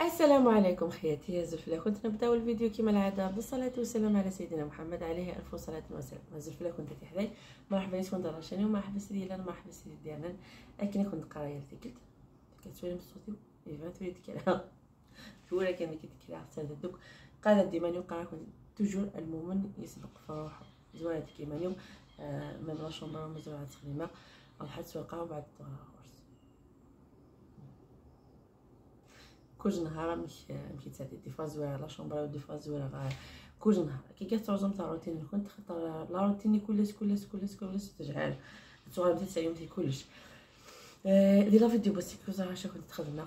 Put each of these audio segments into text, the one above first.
السلام عليكم خياتي يا زلفلة كنت نبداو الفيديو كما العاده بالصلاه والسلام على سيدنا محمد عليه الف صلاه وسلام زلفلة كنت تحداي مرحبا بكم درشاني ومرحبا سيدي لنا مرحبا سيدي ديالنا اكني كنت قرايه لتكلت كنت من صوتي ايفا تولي تكلا شويه كان كي تكلا حتى دوك قال ديما يقرا كنت تجور المؤمن يسبق فروحه زوانه كيما اليوم آه، من رشومه مزرعه خليمه الحد سوقه وبعد كوج نهار مش ماشي تعدي دي فاز ولا شومبر دي فاز ولا زويره كوج نهار كي كتعجم تاع روتين كنت خاطر لا روتين كلش كلش كلش كلش تجعل تصور تاع اليوم في كلش دي لا فيديو بس كوز راه كنت خدمنا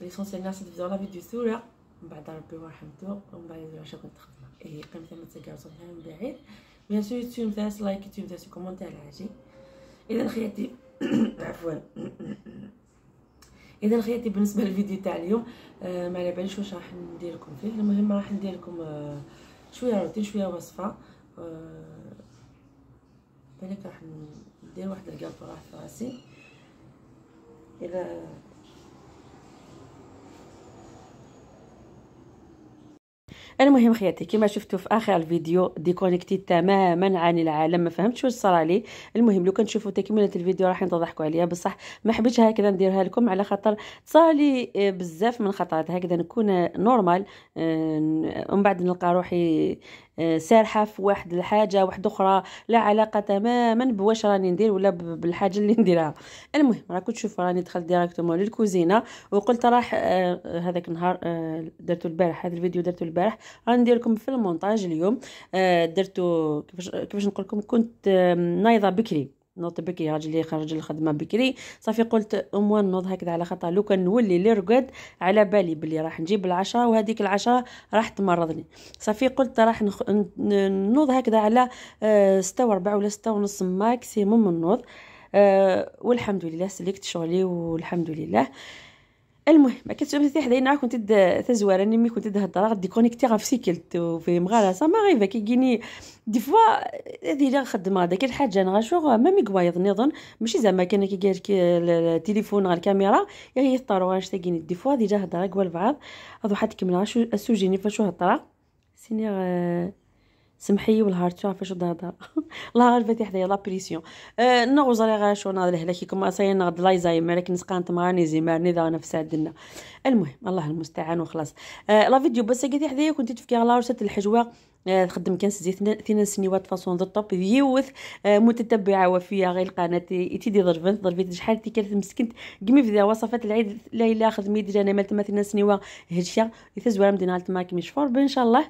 ليسونسيال الناس تبدا لا فيديو ثوره من بعد ربي ورحمته ومن بعد العشاء كنت تخدمنا اي قيمتها ما تقاوصوش من بعيد بيان سور يوتيوب تاعي لايك يوتيوب تاعي كومونتير العاجي اذا خياتي عفوا اذا خياتي بالنسبه للفيديو تاع اليوم آه ما على باليش واش راح ندير لكم فيه المهم راح ندير لكم آه، شويه روتين شويه وصفه آه بالك راح ندير واحد الكاطو راح في راسي اذا المهم خياتي كما شفتوا في اخر الفيديو ديكونيكتي تماما عن العالم ما فهمتش واش صرا لي المهم لو تشوفوا تكمله الفيديو راح نتضحكوا عليا بصح ما حبيتش هكذا نديرها لكم على خاطر صالي آه، بزاف من خطرات هكذا نكون آه، آه، نورمال ومن بعد نلقى روحي آه، سارحه في واحد الحاجه واحده اخرى لا علاقه تماما بواش راني ندير ولا بالحاجه اللي نديرها المهم راكو تشوف راني دخلت ديريكتومون للكوزينه وقلت راح آه، هذاك النهار آه، درتو البارح هذا الفيديو درتو البارح غندير لكم في المونتاج اليوم آه درتو كيفاش كيفاش نقول لكم كنت نايضه بكري نوض بكري راجلي خرج للخدمه بكري صافي قلت اموان نوض هكذا على خاطر لو كان نولي لي رقد على بالي بلي راح نجيب العشرة وهذيك العشرة راح تمرضني صافي قلت راح نخ... نوض هكذا على آه، ستة وربع ولا ستة ونص ماكسيموم النوض أه والحمد لله سلكت شغلي والحمد لله المهم كنت جبت حدايا كنت تزوار مي كنت تهضر غادي كونيكتي غنفسيكلت وفي غالا سا ماريفا كيجيني دي فوا هذه لا خدمه داك الحاجه انا غنشوف ما كوايض نظن ماشي زعما كان كيقال التليفون غير الكاميرا يا يطارو غاش تاكيني دي فوا ديجا هضره قوا هذو هاد كملها كمل السوجيني فاشو هضره سينيغ سمحي والهارت عارفه شو الله الهار فاتي حدايا لا بريسيون نو زالي غا شو ناض لهلا كيكم اصاي نغد لاي زاي مالك نسقانت ماني زي مارني ذا انا في المهم الله المستعان وخلاص أه، لا فيديو بس قلت حدايا كنت تفكي على ورشه الحجوه أه، تخدم كان ثنا سنين سنوات فاصون ذا توب يوث أه، متتبعه وفيه غير القناه تيدي ضربنت ضربت شحال تي كانت مسكنت قمي في وصفات العيد لا اله خدمي ديجا انا مال ثنا سنوات هجشه يتزوال مدينه الماكميش فور ان شاء الله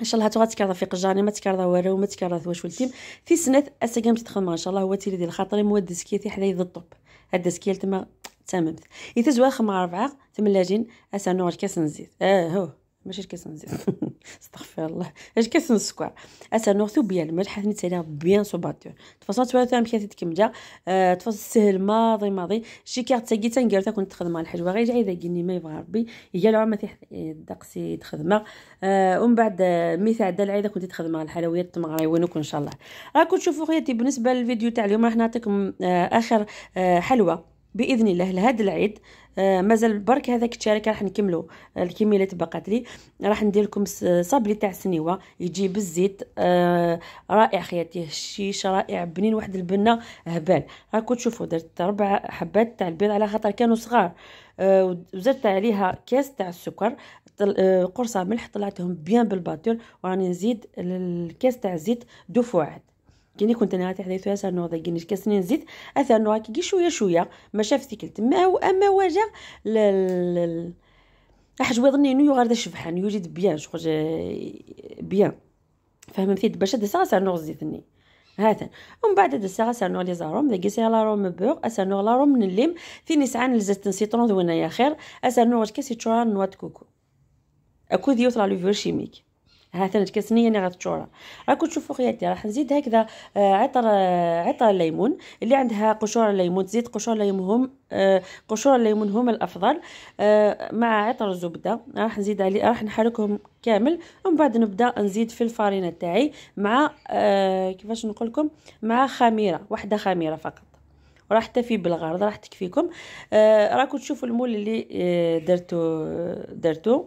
ان شاء الله هاتو غتكرر في قجاني ما تكرر والو وما تكرر واش ولتي في سنات اساكام تتخدم ان شاء الله هو تيلي ديال خاطري مو الدسكيه في حدا يضطب هاد الدسكيه تما تمامت اذا زواخ مع ربعه تملاجين لاجين نور الكاس نزيد اه هو ماشي كيسنزيت استغفر الله اش اسا نورثو بيان الملح حيت نتسالي بيان سو باتور تفاصيل توالو تاع مشات كيمجا تفاصيل آه، سهل ماضي ماضي شي كارت تاكي تنقال تا كنت تخدم على الحجوه غير جاي داكيني ما يبغى ربي هي العام إيه، دقسي تخدمه آه، ومن بعد آه، مي تعدى العيده كنت تخدم على الحلويات وينك ان شاء الله راكم تشوفوا خياتي بالنسبه للفيديو تاع اليوم راح نعطيكم اخر حلوه باذن الله لهذا العيد آه، مازال برك هذاك الشارك راح نكملو آه، الكميه اللي تبقات لي راح ندير لكم صابلي تاع سنيوه يجي بالزيت آه، رائع خياتي الشيش رائع بنين واحد البنه هبال راكم تشوفوا درت ربع حبات تاع البيض على خاطر كانوا صغار وزدت عليها كاس تاع السكر قرصه ملح طلعتهم بيان بالباتور وراني نزيد الكاس تاع الزيت دو كيني كنت انا تحديثها سانو ضيقني كسنين زيت اثانو هكي شويه شويه ما شافتي كلت ما هو اما واجا ل احجوي ظني انه يغار شبحان يوجد بيان شغل بيان فهمتي باش هاد الساعه سانو زيتني هاتا ومن بعد هاد الساعه سانو لي زاروم داكي سي لا روم بوغ اسانو لا روم نليم فيني نسعان لزات سيترون دوينا يا خير اسانو واش كاسي تشوران نوات كوكو اكو ديوت لا لوفور شيميك ها ثلج كاسنيه اللي غتشورها راكو تشوفوا خياتي راح نزيد هكذا آه، عطر آه، عطر الليمون اللي عندها قشور الليمون تزيد قشور الليمون هم آه، قشور الليمون هما الافضل مع عطر الزبده راح نزيد عليه راح نحركهم كامل ومن بعد نبدا نزيد في الفرينه تاعي مع كيفاش نقول لكم مع خميره واحده خميره فقط راح تفي بالغرض راح تكفيكم راكو تشوفوا المول اللي درتو درتو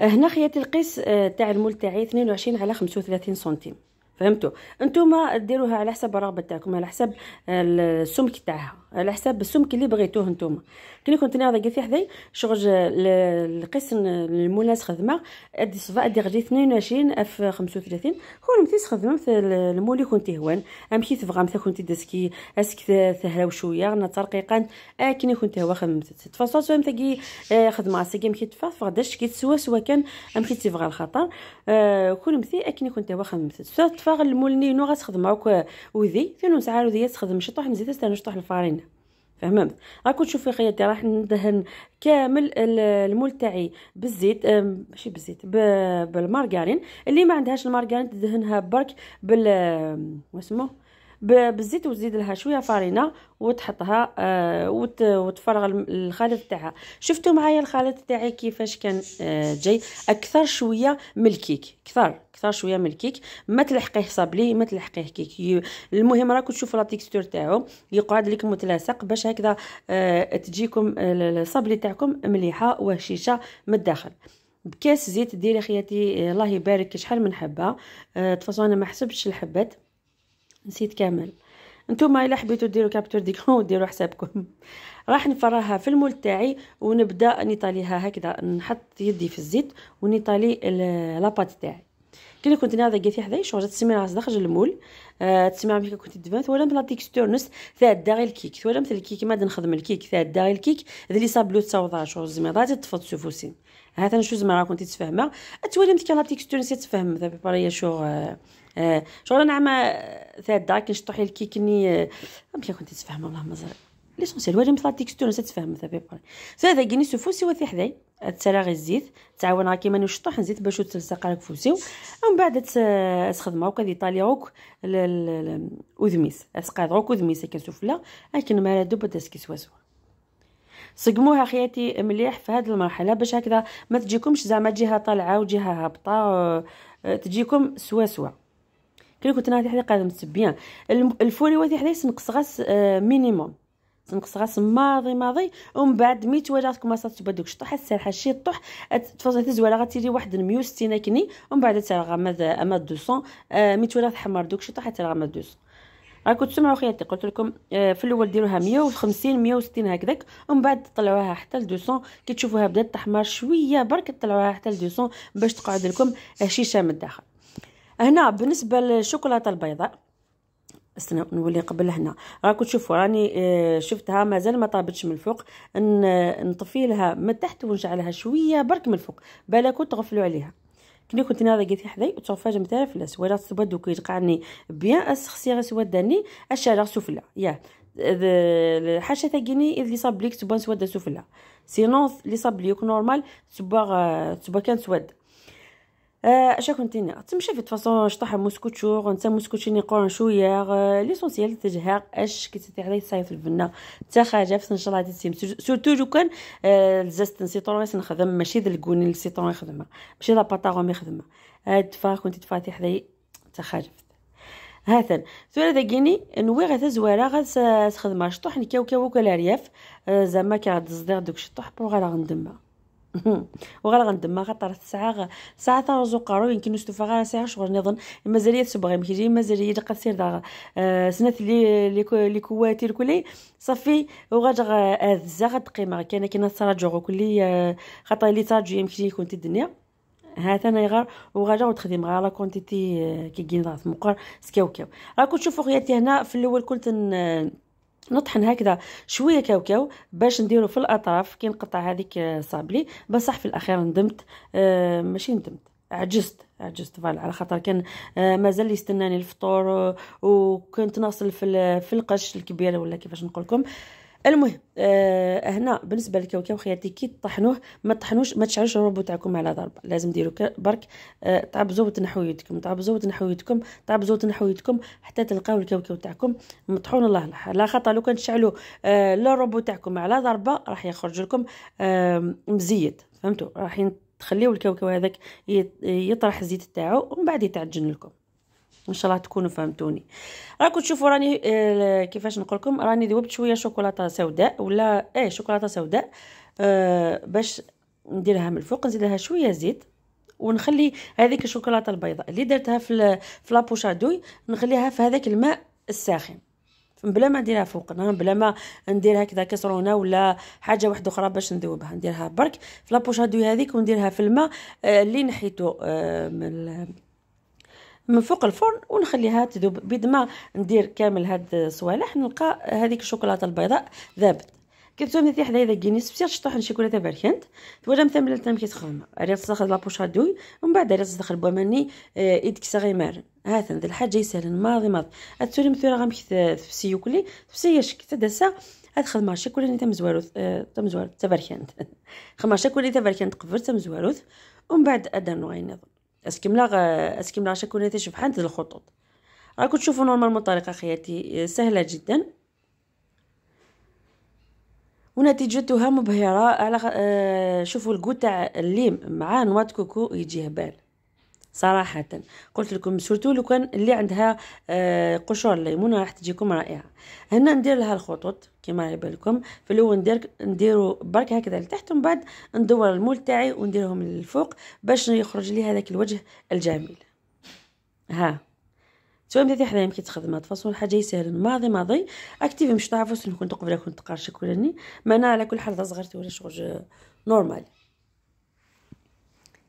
هنا خياتي القيس آه، تاع المول تاعي 22 على 35 سنتيم فهمتوا انتم ديروها على حسب الرغبه تاعكم على حسب السمك تاعها على حساب السمك اللي بغيتوه نتوما كي كنت غادي في حداي شغل القسم المناس خدمه ادي صفا ادي غادي 22 اف 35 هو مثي خدمت المولي كنت هوان امشي تبغى مثل كنت دسكي اسك تهلاو شويه انا ترقيقا آه، كي كنت هوا خدمت تفاصل سوام تاكي خدمه آه، ساكي مشيت تفاص فغداش كي سوا سوا كان امشي تبغى الخطر كون مثي اكني كنت هوا خدمت تفاغ المولني نو غتخدم هاك وذي ثاني ساعه وذي تخدم شطوح مزيت تستنى شطوح الفارين فهمت راكم تشوفي خياتي راح ندهن كامل المول تاعي بالزيت ماشي بالزيت بالمارغرين اللي ما عندهاش المارغرين تدهنها برك بال واسمو بالزيت وتزيد لها شويه فرينه وتحطها آه وتفرغ الخليط تاعها شفتوا معايا الخليط تاعي كيفاش كان آه جاي اكثر شويه من الكيك اكثر اكثر شويه من الكيك ما تلحقيه صابلي ما تلحقيه كيك المهم راكم تشوفوا لا تيكستور تاعو يقعد لك متلاصق باش هكذا آه تجيكم الصابلي تاعكم مليحه وهشيشه من الداخل بكاس زيت ديري خياتي الله يبارك شحال من حبه آه تفاصيل انا ما حسبتش الحبات نسيت كامل نتوما الا حبيتو ديروا كابتور ديكرون وديروا حسابكم راح نفرها في المول تاعي ونبدا نيطاليها هكذا نحط يدي في الزيت ونيطالي لاباط تاعي كي كنت ناضي قلت حدايا حداي شوجت سمي راس داخل المول آه تسمع كي كنت دبات ولا بلا تيكستور نس ثاد داغي الكيك ولا مثل الكيك ما نخدم الكيك ثاد داغي الكيك لي صابلو تصاوضا شو زعما غادي تفض سوفوسي هذا شو زعما راه كنت تفهمها تولي مثل لا تيكستور نسيت تفهم باريا شو آه آه، شغل نعمة ثاد داك نشطح لك كني كنت تفهم والله مازال ليسونسيال واجي مثلا تيكستور نسيت تفهم ثابي بيبر هذا كيني سفوسي وثي حداي تسرا غير الزيت تعاون راه كيما نشطح الزيت باش تلصق لك فوسي ومن بعد تخدم وكا دي طالي روك الاذميس اسقاد روك اذميس كنسفلا لكن ما دوب تسكي سواسوا صقموها خياتي مليح في هذه المرحله باش هكذا ما تجيكمش زعما جهه طالعه وجهه هابطه آه، آه، تجيكم سوا سوا كي كنت نهار حدا قادم تبيان الفوريوات حدا سنقص غاس مينيموم آه، سنقص غاس ماضي ماضي ومن بعد ميت تواجهتك ما تبدا دوك شطح السرحه شي طح تفضل تفاصيل تزوالا غتيري واحد 160 كني ومن بعد ترى ماذا اما 200 آه، ميت تواجه تحمر دوك شطح حتى راه 200 راكو تسمعوا خياتي قلت لكم آه، في الاول ديروها 150 160 هكذاك ومن بعد طلعوها حتى ل 200 كي تشوفوها بدات تحمر شويه برك طلعوها حتى ل 200 باش تقعد لكم هشيشه من الداخل هنا بالنسبه للشوكولاته البيضاء استنى نولي قبل هنا راكم تشوفوا راني آه، شفتها مازال ما طابتش من الفوق نطفي لها من تحت ونجعلها شويه برك من الفوق بلاكو تغفلوا عليها كني كنت ناضي قيت حداي وتوفاج مثلا فلاس ولا تصبا دوك يتقعني بيان اسخسي غير سوا داني الشارع سفلى ياه حاشا تاكيني اللي صاب ليك تبان سواد سفلى سينون اللي صاب ليك نورمال تبا تبا كان سواد اش كنت انا تمشى في فاصون شطح موسكوتشور موسكوتشي موسكوتشيني قرن شويه ليسونسيال تجهاق اش كي تتعدي تصايف في البنا تا خارجه في نشر هاد تسيم سورتو جو كان الزاست سيطرون نخدم ماشي ذا الكوني السيترون يخدمها ماشي ذا يخدمها هاد فا كنت تفاتي حدايا تا خارجه هاثن ثورة ذاكيني نوي غا تزوالا غا تخدمها شطوح نكاو كاو كالارياف زعما كا غاد دوك شطوح بوغا غا غندمها وغير غندما خاطر الساعه ساعه تنرجو قارو يمكن نشوف غير ساعه شهور نظن مازاليه تبغي مكي مازاليه تقد سير داغ آه، سنات لي لي كواتي الكلي صافي وغادا هاد الزاغ تقيمه كاينه كاينه التراجع كلي خاطر آه، لي تراجع يمكن يكون الدنيا ها انا غير وغادا وتخدم غير لا كونتيتي آه، كي كي مقر سكاو كاو راكم تشوفو خياتي هنا في الاول كنت نطحن هكذا شويه كاوكاو باش نديرو في الاطراف كي نقطع هذيك آه، صابلي بصح في الاخير ندمت آه ماشي ندمت عجزت عجزت فوالا على خاطر كان آه مازال يستناني الفطور آه، وكنت ناصل في في القش الكبير ولا كيفاش نقول لكم آه المهم آه هنا بالنسبه للكاوكاو خياتي كي طحنوه ما تطحنوش ما تشعلوش الروبو تاعكم على ضربه لازم ديروا برك آه تعبزوا وتنحوا يدكم تعبزوا وتنحوا يدكم تعبزوا وتنحوا يدكم حتى تلقاو الكاوكاو تاعكم مطحون الله لا خطا لو كان تشعلوا آه الروبو تاعكم على ضربه راح يخرج لكم آه مزيت فهمتوا راح تخليو الكاوكاو هذاك يطرح الزيت تاعو ومن بعد يتعجن لكم ان شاء الله تكونوا فهمتوني راكم تشوفوا راني آه كيفاش نقول لكم راني ذوبت شويه شوكولاته سوداء ولا ايه شوكولاته سوداء آه باش نديرها من الفوق نزيد لها شويه زيت ونخلي هذيك الشوكولاته البيضاء اللي درتها في في لابوشادوي نخليها في هذاك الماء الساخن بلا ما نديرها فوقنا بلا ما ندير هكذا كسرونه ولا حاجه واحده اخرى باش نذوبها نديرها برك في لابوشادوي هذيك ونديرها في الماء آه، اللي نحيتو آه، من من فوق الفرن ونخليها تذوب بيد ما ندير كامل هاد الصوالح نلقى هذيك الشوكولاته البيضاء ذابت كتزوم نتي حدايا داكيني سبتي تشطح الشوكولاته بركنت ولا مثلا تم كيتخمم راه تسخن لابوشا دوي ومن بعد راه تسخن بوماني ايد آه، كساغي مارن هاثن ذا الحاجه يسهل ماضي ماضي التوري مثلا غنمشي تفسي يوكلي تفسي يشك تدسا هاد خدمة شكون تم زواروث آه تم زواروث تبركنت خدمة شكون تبركنت قبر تم زواروث ومن بعد ادان غينظم اسكملاغ اسكملاغ شكون شبحان ديال الخطوط راكم تشوفوا نورمالمون طريقه خياتي آه، سهله جدا ونتيجتها مبهره على آه، شوفوا الكو تاع الليم مع نواة كوكو يجي هبال صراحة قلت لكم سورتو لو كان اللي عندها آه، قشور الليمون راح تجيكم رائعة هنا ندير لها الخطوط كما على بالكم في الاول ندير نديرو برك هكذا لتحت ومن بعد ندور المول تاعي ونديرهم للفوق باش يخرج لي هذاك الوجه الجميل ها سواء بديتي حدايم كي تخدم تفاصل حاجه يسهل ماضي ماضي اكتيفي مش تعرفوا شنو كنت قبل كنت قارشه كلني ما انا على كل حال صغرتي ولا شغل آه، نورمال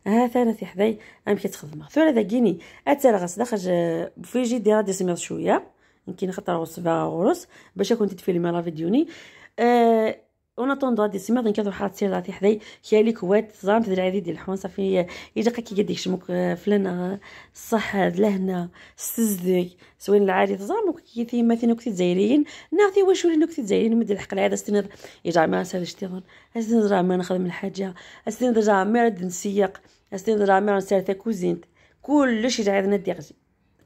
ها ثاني حداي ام كتخدم ذا كيني اتا غاس دخل آه، في جي دي سمير شويه يمكن خطره وصفه غرس باش كنت تفيلم لا فيديوني أه اون اتوندو هادي سيما السيمه غنكادو حاطين راه حداي كي عليك واد زعما تدري عادي ديال الحوان صافي الا كي قد يشمك آه، فلان الصح آه، هاد لهنا آه، السزدي سوين العادي زعما كي تيما ثين كنت الجزائريين ناثي واش ولي كنت تزايرين مد الحق العاده استنر يجع ما سال اشتغل استنر راه ما نخدم الحاجه استنر راه ما رد نسيق استنر زعما ما نسال كوزين كلش يجع عندنا ديغجي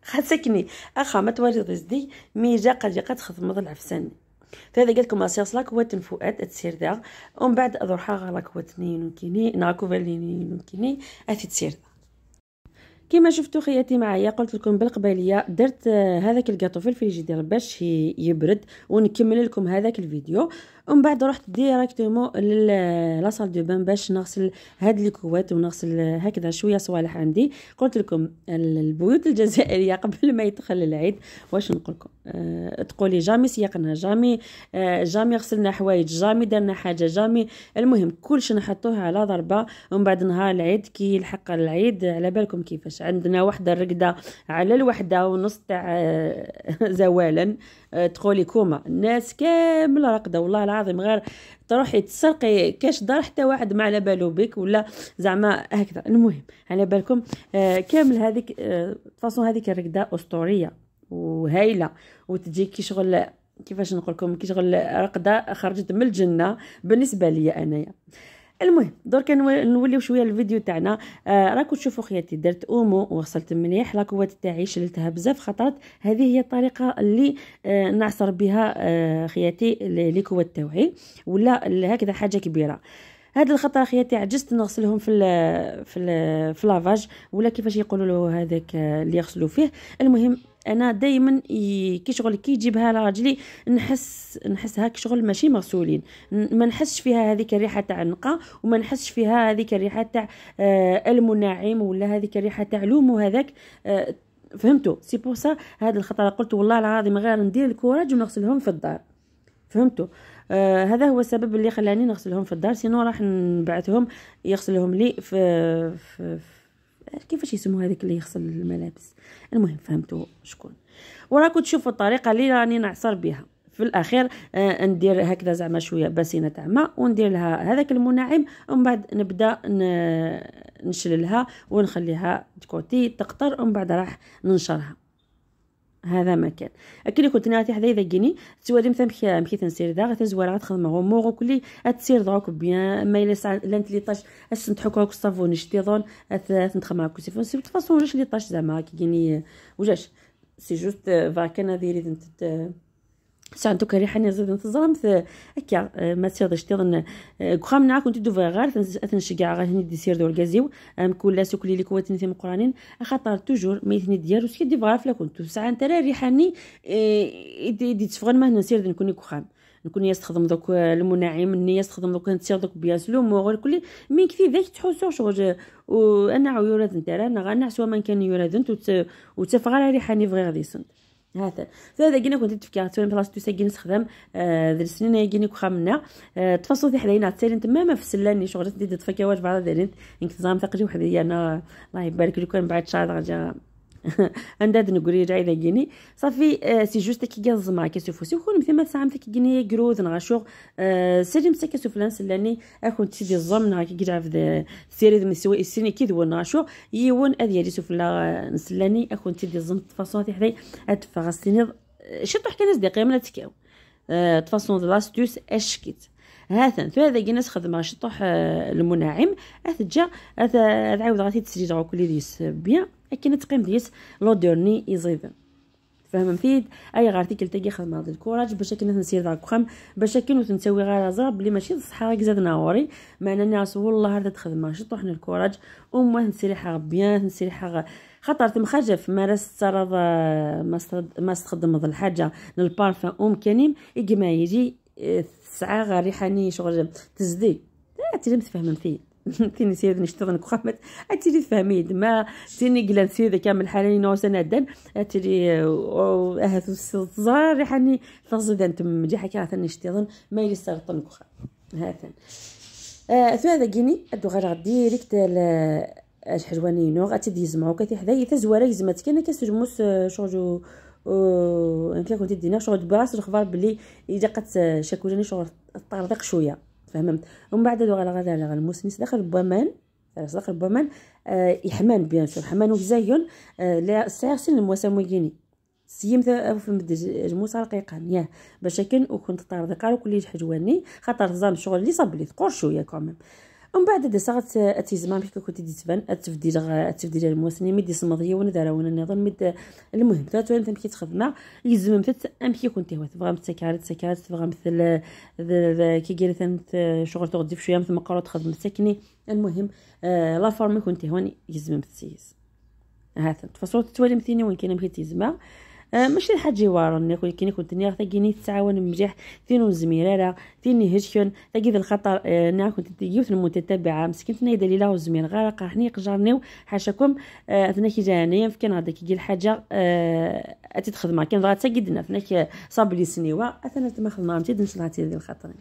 خاصكني اخا ما توري زدي مي جا قد قد خدمض العفساني فهذا قلت لكم اسياس لاكوات فؤاد تسير دا ومن بعد اضرحاغا لاكوات نين وكيني ناكوفا نين وكيني اثي تسير دا كما شفتوا خياتي معايا قلت لكم بالقباليه درت آه، هذاك الكاطو في الفريجيدير باش يبرد ونكمل لكم هذاك الفيديو ومن بعد رحت ديريكتومون للاصال دو بان باش نغسل هاد الكوات ونغسل هكذا شويه صوالح عندي قلت لكم البيوت الجزائريه قبل ما يدخل العيد واش نقول لكم أه تقولي جامي سيقنا جامي أه جامي غسلنا حوايج جامي درنا حاجه جامي المهم كلش نحطوه على ضربه ومن بعد نهار العيد كي يلحق العيد على بالكم كيفاش عندنا وحده الرقده على الوحده ونص تاع آه، زوالا أه تقولي كوما الناس كامل راقده والله العظيم العظيم غير تروحي تسرقي كاش دار حتى واحد ما على بالو بك ولا زعما هكذا المهم على بالكم آه كامل هذيك آه فاصون هذيك الركده اسطوريه وهايله وتجي كي شغل كيفاش نقول لكم كي شغل رقده خرجت من الجنه بالنسبه ليا انايا المهم درك نوليو شويه الفيديو تاعنا آه راكو تشوفوا خياتي درت اومو وغسلت مليح لاكوات تاعي شلتها بزاف خطرات هذه هي الطريقه اللي آه نعصر بها آه خياتي لي كوات تاعي ولا هكذا حاجه كبيره هاد الخطره خياتي عجزت نغسلهم في الـ في الـ في لافاج ولا كيفاش يقولوا له هذاك اللي يغسلوا فيه المهم انا دائما كي شغل كي يجيبها لراجلي نحس نحسها شغل ماشي مغسولين ما نحسش فيها هذيك الريحه تاع النقا وما نحسش فيها هذيك الريحه تاع آه المناعم ولا هذيك الريحه تاع لوم وهذاك آه فهمتوا سي بور سا هذه الخطره قلت والله العظيم غير ندير الكوراج ونغسلهم في الدار فهمتوا آه هذا هو السبب اللي خلاني نغسلهم في الدار سينو راح نبعثهم يغسلهم لي في, في, في كيفاش يسموا هذيك اللي يغسل الملابس المهم فهمتوا شكون وراكم تشوفوا الطريقه اللي راني نعصر بها في الاخير آه ندير هكذا زعما شويه باسينه تاع ماء وندير لها هذاك المناعم ومن بعد نبدا نشللها ونخليها تكوتي تقطر ومن بعد راح ننشرها هذا ما كان اكلي كنت ناتي حدا يذقني توالي مثلا مخي مخي تنسير دا غتنزوار غتخدم غومور وكلي تسير دروك بيان ما الا ساعه لان تليطاش اش نضحك هاك الصافون شتيضون تنخمم هاك السيفون سي فاصون جوج طاش زعما كيجيني وجاش سي جوست فاكن هذه اللي ساعدتك ريحه نزيد نتظلم هكا آه، ما تظن تيضن نعا كنت دو آه، دوفا غار تنشجع غير هني دي سير دو غازيو ام كولا سوكلي لي كوات نتي مقرانين خاطر توجور ما يثني ديال وسكي دي فغار فلا كنت ساعه انت ريحاني ني آه، دي تفغن ما نسير نكون كوخام نكون يستخدم دوك المناعم ني يستخدم دوك نتصير دوك بياس مور الكلي من كفي ذاك تحوسو شغل انا عيورات نتاع انا غنعس ومن كان يورادنت وتفغر ريحه فغير ديسنت هاتا زاد جينا كنت تفكي تون بلاص تو سجين نستخدم آه، ذل سنين جيني كخامنا آه، تفصل في حداينا تسالين تماما في سلاني شغل تدي تفكي واش بعد ذلين انك تزام ثقلي وحدي انا الله يبارك كان بعد شهر غادي عندها نقولي راعي ذاكيني صافي سي جوست كي مع سي وسيخون مثل ساعه مثل كيقيني كروز نغاشوغ سيريم سي كيسوف لان سلاني اكون كي الزمن هاك سيري سيريد مسوي السيني دو نغاشوغ يون اذيالي سوف لا نسلاني اكون دي الزمن تفاصون هذه حداي ادفع السينيض شطو حكينا صديقي من تكاو تفاصون لاستيوس لاستوس اشكيت هاثن ثو هذا جنس خدمة شطوح المناعم اثجا اث عاود غادي تسري كل ديس بيان لكن تقيم ديس لو دورني يزيدن فهم مفيد اي غير تيكل خدمه هاد الكوراج باش كنا نسير داك خم باش كنا نسوي غير زاب بلي ماشي صح راك زاد وري معنى الناس والله هاد الخدمه شطو حنا الكوراج وما نسيري حاغ بيان نسيري حاغ خاطر تم حاجه مارس ترض ما استخدم هاد الحاجه للبارفان ام كريم يجي ما يجي الساعه غير ريحاني شغل تزدي تلمس فهم فيه تيني سيد نشتغل كوخامت اتيلي فهمي ما تيني قلان سيد كامل حالي نوس سنة دان اتيلي اهثو الصزار ريحاني تغزد انت مجي حكي غاثن نشتغل ما يلي سرطن كوخام هاثن ثو هذا قيني ادو غير ديريكت الحجواني نوغ اتيدي يزمعو كاتي حدايا تزوارا يزمات كان كاسجموس شغل انت كنت دينا شغل براس الخبر بلي اذا قد شاكولاني شغل الطردق شويه تفهممت ومن بعد دو على غدا على المسنس داخل بمان داخل بومان آه يحمان بيان سور حمان وزايون آه لا سيرسن الموسامويني سيمت في مد جموس رقيقان ياه باش كان وكنت طارد قالو كلي حجواني خاطر زان شغل لي صاب لي ثقور شويه كوميم ومن بعد دي صغت زمان بحكي كنت تبان التفديل التفديل الموسني مدي صمد هي وانا دارا وانا النظام مد المهم ثلاثه وانا تمشي تخدم يلزم ام امشي كنت هو تبغى مثل سكارت تبغى مثل كي قال ثانت شغل تغدي شويه مثل مقرو تخدم سكني المهم آه، لا فورمي كنت هوني يزمم مثل سيس هاثن تفصلت توالي مثيني وين كاين مشيت تزما آه، ماشي لحد جوارني خويا كيني كنت نيغ تاكيني تتعاون مليح تينو زميرارا تيني هجكن تاكي ذا الخطر انا آه، نعم، كنت تيجيوت المتتبعه مسكنت نايدا ليلا وزمير غير حني قجرني حاشاكم آه، اثنا كي جاني فكان غادا كيجي الحاجه اتي تخدمها كان غاتاكي دنا كي صاب لي سنيوه اثنا تما خدمها متي دنش غاتي ذي الخطرين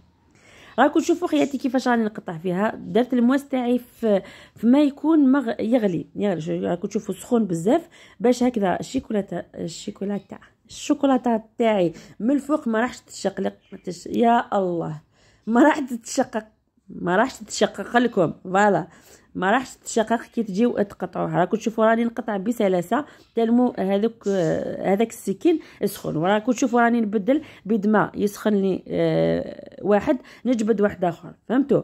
راكم تشوفوا خياتي كيفاش راني نقطع فيها درت المواس تاعي في ما يكون مغ... يغلي يغلي راكم تشوفوا سخون بزاف باش هكذا الشيكولاته الشيكولاته الشوكولاته تاعي من الفوق ما راحش تشقلق تش... يا الله ما راح تتشقق ما راحش تتشقق لكم فوالا ما راحش الشقائق كي تجيو تقطعوها راكم تشوفوا راني نقطع بسلاسه تلمو هذوك هذاك السكين سخون وراكم تشوفوا راني نبدل بيد ما يسخن لي آه، واحد نجبد واحد اخر فهمتوا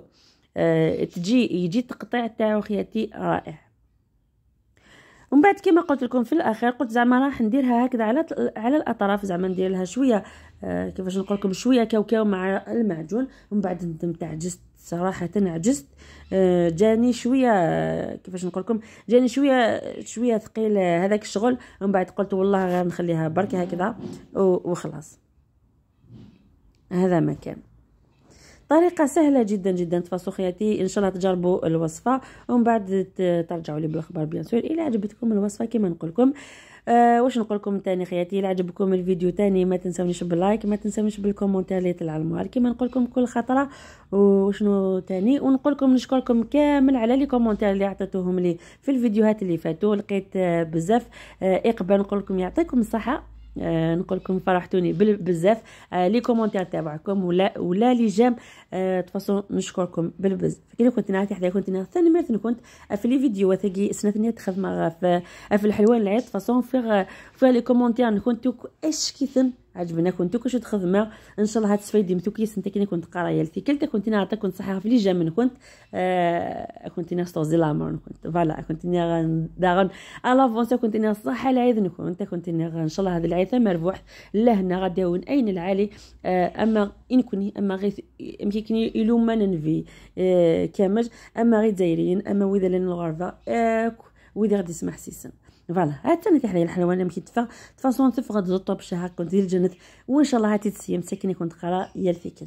آه، تجي يجي التقطيع تاعو خياتي رائع ومن بعد كما قلت لكم في الاخير قلت زعما راح نديرها هكذا على على الاطراف زعما ندير لها شويه آه كيفاش نقول لكم شويه كاوكاو مع المعجون ومن بعد نتاع جست صراحة عجزت آه، جاني شوية كيفاش نقول لكم جاني شوية شوية ثقيل هذاك الشغل ومن بعد قلت والله غير نخليها برك هكذا وخلاص هذا ما كان طريقة سهلة جدا جدا تفاصلوا خياتي ان شاء الله تجربوا الوصفة ومن بعد ترجعوا لي بالاخبار بيان سور الى عجبتكم الوصفة كما نقول لكم أه واش نقول لكم تاني خياتي الا عجبكم الفيديو تاني ما تنساونيش باللايك ما تنساونيش بالكومونتير اللي يطلع المهار كيما نقول لكم كل خطره وشنو تاني ونقول لكم نشكركم كامل على لي كومونتير اللي عطيتوهم لي في الفيديوهات اللي فاتوا لقيت آه، بزاف آه، اقبال نقول لكم يعطيكم الصحه آه نقول لكم فرحتوني بزاف آه لي كومونتير تاعكم ولا ولا لي جام آه تفصلوا نشكركم بالبز كي كنت نعطي حدا كنت ثاني مرة كنت آه، في لي فيديو وثقي سنتني ثانيه تخدم آه، في الحلوان العيد تفصلوا في لي كومونتير نكونتوك اش كيثن عجبنا كنتو كنتو تخدمه ان شاء الله هاد متوكي ديمتو كي كنت كنت قرايه الفكرة كنت نعطيك كنت صحيحه في جا من كنت آه كنت نستوزي لامر كنت فوالا كنت ني داغن الافونس كنت ني صحه العيد نكون انت كنت كنت ان شاء الله هذا العيد مربوح لهنا غادي يهون اين العالي آه اما ان كني اما غير يمكن كني يلوم ننفي آه كامل اما غير دايرين اما وذا لنا الغرفه آه وذا غادي يسمح سيسن فوالا عاد انا كحلايا الحلوانه مشيت تفا تفاصون تفغد زطو بشها كنت ديال الجنة وان شاء الله هاتي تسيم ساكنه كنت قرا يا الفيكل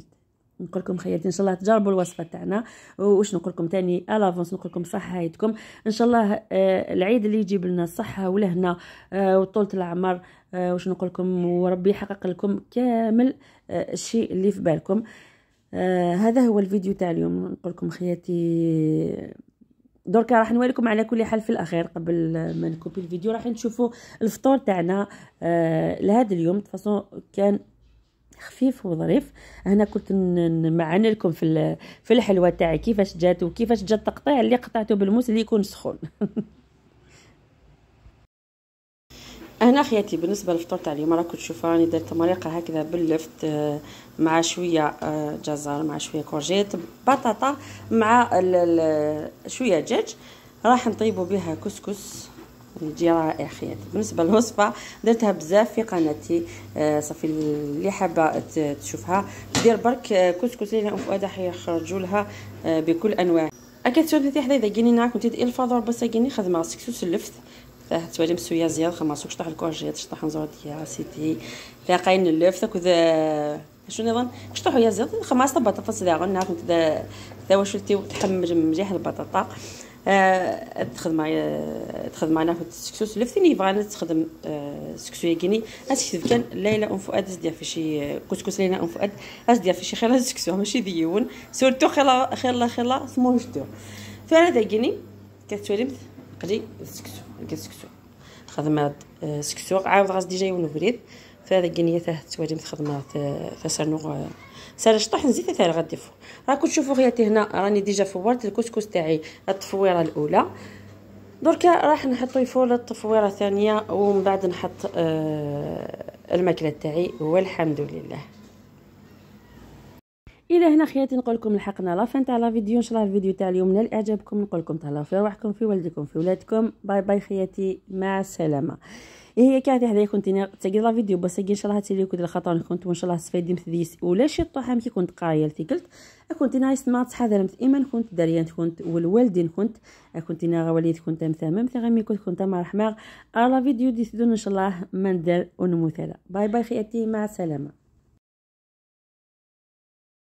نقول لكم خياتي ان شاء الله تجربوا الوصفه تاعنا واش نقول لكم ثاني الافونس نقول لكم صحه عيدكم ان شاء الله آه، العيد اللي يجيب لنا الصحه والهنا آه، وطولة العمر آه، واش نقول لكم وربي يحقق لكم كامل الشيء اللي في بالكم هذا هو الفيديو تاع اليوم نقول لكم خياتي دركا راح نوريكم على كل حال في الاخير قبل ما نكوبي الفيديو راح نشوفوا الفطور تاعنا آه لهذا اليوم فاصون كان خفيف وظريف هنا كنت نمعن لكم في في الحلوه تاعي كيفاش جات وكيفاش جات التقطيع اللي قطعته بالموس اللي يكون سخون هنا خياتي بالنسبه للفطور تاع اليوم راكم تشوفوا راني درت مريقه هكذا باللفت آه مع شويه آه، جزر مع شويه كورجيت بطاطا مع شويه دجاج راح نطيبوا بها كسكس يجي رائع خيات بالنسبه للوصفه درتها بزاف في قناتي آه، صافي اللي حابه تشوفها دير برك آه، كسكس لان فؤاد حيخرجوا لها بكل انواع اكثر تاع حدا اذا كيني ناك كنت الفضور بس جيني خدمه سكسوس اللفت تاع توالي مسويه زياد خمسوك شطح الكورجيات شطح نزور ديال سيتي لاقاين اللفت كذا شنو نظن كشطو حويا زيت خماسة بطاطا صداغ نعرف نتا تا واش ولتي تحمج مليح البطاطا آه، تخدم معايا تخدم معنا في السكسوس لفتيني يبغى تخدم آه سكسو يقيني كتب كان ليلى ام فؤاد دير في شي كسكس ليلى ام فؤاد دير في شي خيلا سكسو ماشي ديون سورتو خيلا خيلا خيلا سمو جدو فانا داكيني كتولي قلي السكسو كتسكسو خدمات آه، سكسو عاود غاز ديجا يونو بريد آه، آه، ثلاثة جنيه ته تواجم تخدمها تسرنوغ سارة شطح نزيد غادي غديفو راكم تشوفوا خياتي هنا راني ديجا فورت الكسكس تاعي التفويره الاولى دركا راح نحطو يفول التفويره الثانيه ومن بعد نحط آه الماكله تاعي والحمد لله الى هنا خياتي نقول لكم لحقنا لا فان تاع لا فيديو ان شاء الله الفيديو تاع اليوم نال اعجابكم نقول لكم تهلاو في رواحكم في والدكم في ولادكم باي باي خياتي مع السلامه إيه، هي كانت هذا كنت تاقي لا فيديو بس ان شاء الله تسلي كود الخطر كنت وان شاء الله من مثديس ولا شي طوحه متي كنت قايه قلت كنت نايس ما تحضر مث كنت داريان كنت والوالدين كنت كنت نا وليد كنت مثامم ثغمي كنت كنت مرحبا على فيديو ديسيدون ان شاء الله مندل ونمثله باي باي خياتي مع السلامه